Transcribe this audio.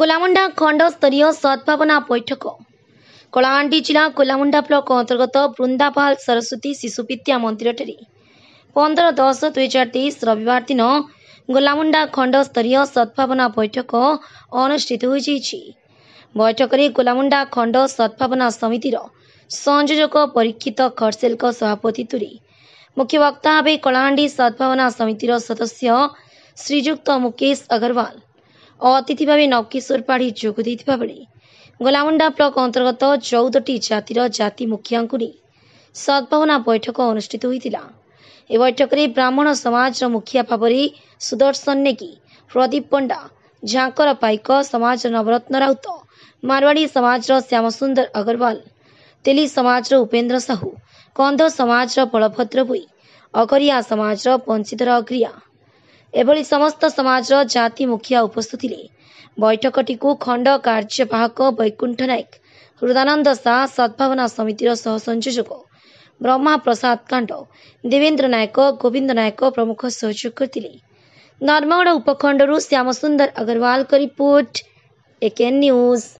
କୋଲାମୁଣ୍ଡା ଖଣ୍ଡ ସ୍ତରୀୟ ସଦ୍ଭାବନା ବୈଠକ କଳାହାଣ୍ଡି ଜିଲ୍ଲା କୋଲାମୁଣ୍ଡା ବ୍ଲକ ଅନ୍ତର୍ଗତ ବୃନ୍ଦାପାଲ ସରସ୍ୱତୀ ଶିଶୁବିଦ୍ୟା ମନ୍ଦିରଠାରେ ପନ୍ଦର ଦଶ ଦୁଇହଜାର ତେଇଶ ରବିବାର ଦିନ ଗୋଲାମୁଣ୍ଡା ଖଣ୍ଡ ସ୍ତରୀୟ ସଦ୍ଭାବନା ବୈଠକ ଅନୁଷ୍ଠିତ ହୋଇଯାଇଛି ବୈଠକରେ ଗୋଲାମୁଣ୍ଡା ଖଣ୍ଡ ସଦ୍ଭାବନା ସମିତିର ସଂଯୋଜକ ପରୀକ୍ଷିତ ଖର୍ସେଲଙ୍କ ସଭାପତିତ୍ୱରେ ମୁଖ୍ୟ ବକ୍ତା ଭାବେ କଳାହାଣ୍ଡି ସଦ୍ଭାବନା ସମିତିର ସଦସ୍ୟ ଶ୍ରୀଯୁକ୍ତ ମୁକେଶ ଅଗ୍ରୱାଲ ଅତିଥି ଭାବେ ନବକିଶୋର ପାଢ଼ୀ ଯୋଗ ଦେଇଥିବା ବେଳେ ଗୋଲାମୁଣ୍ଡା ବ୍ଲକ ଅନ୍ତର୍ଗତ ଚଉଦଟି ଜାତିର ଜାତି ମୁଖିଆଙ୍କୁ ନେଇ ସଦ୍ଭାବନା ବୈଠକ ଅନୁଷ୍ଠିତ ହୋଇଥିଲା ଏ ବୈଠକରେ ବ୍ରାହ୍ମଣ ସମାଜର ମୁଖିଆ ଭାବରେ ସୁଦର୍ଶନ ନେଗି ପ୍ରଦୀପ ପଣ୍ଡା ଝାଙ୍କର ପାଇକ ସମାଜର ନବରତ୍ନ ରାଉତ ମାରୱାଡ଼ି ସମାଜର ଶ୍ୟାମସୁନ୍ଦର ଅଗ୍ରୱାଲ ତେଲି ସମାଜର ଉପେନ୍ଦ୍ର ସାହୁ କନ୍ଧ ସମାଜର ବଳଭଦ୍ର ଭୋଇ ଅଗରିଆ ସମାଜର ପଞ୍ଚିତର ଅଗ୍ରିଆ ଏଭଳି ସମସ୍ତ ସମାଜର ଜାତି ମୁଖିଆ ଉପସ୍ଥିତ ଥିଲେ ବୈଠକଟିକୁ ଖଣ୍ଡ କାର୍ଯ୍ୟବାହକ ବୈକୁଣ୍ଠ ନାୟକ ହୃଦାନନ୍ଦ ସା ସଦ୍ଭାବନା ସମିତିର ସହ ସଂଯୋଜକ ବ୍ରହ୍ମା ପ୍ରସାଦ କାଣ୍ଡ ଦେବେନ୍ଦ୍ର ନାୟକ ଗୋବିନ୍ଦ ନାୟକ ପ୍ରମୁଖ ସହଯୋଗ କରିଥିଲେ ନର୍ମଗଡ଼ ଉପଖଣ୍ଡରୁ ଶ୍ୟାମସୁନ୍ଦର ଅଗ୍ରୱାଲଙ୍କ ରିପୋର୍ଟ ଏକେ ନ୍ୟୁଜ୍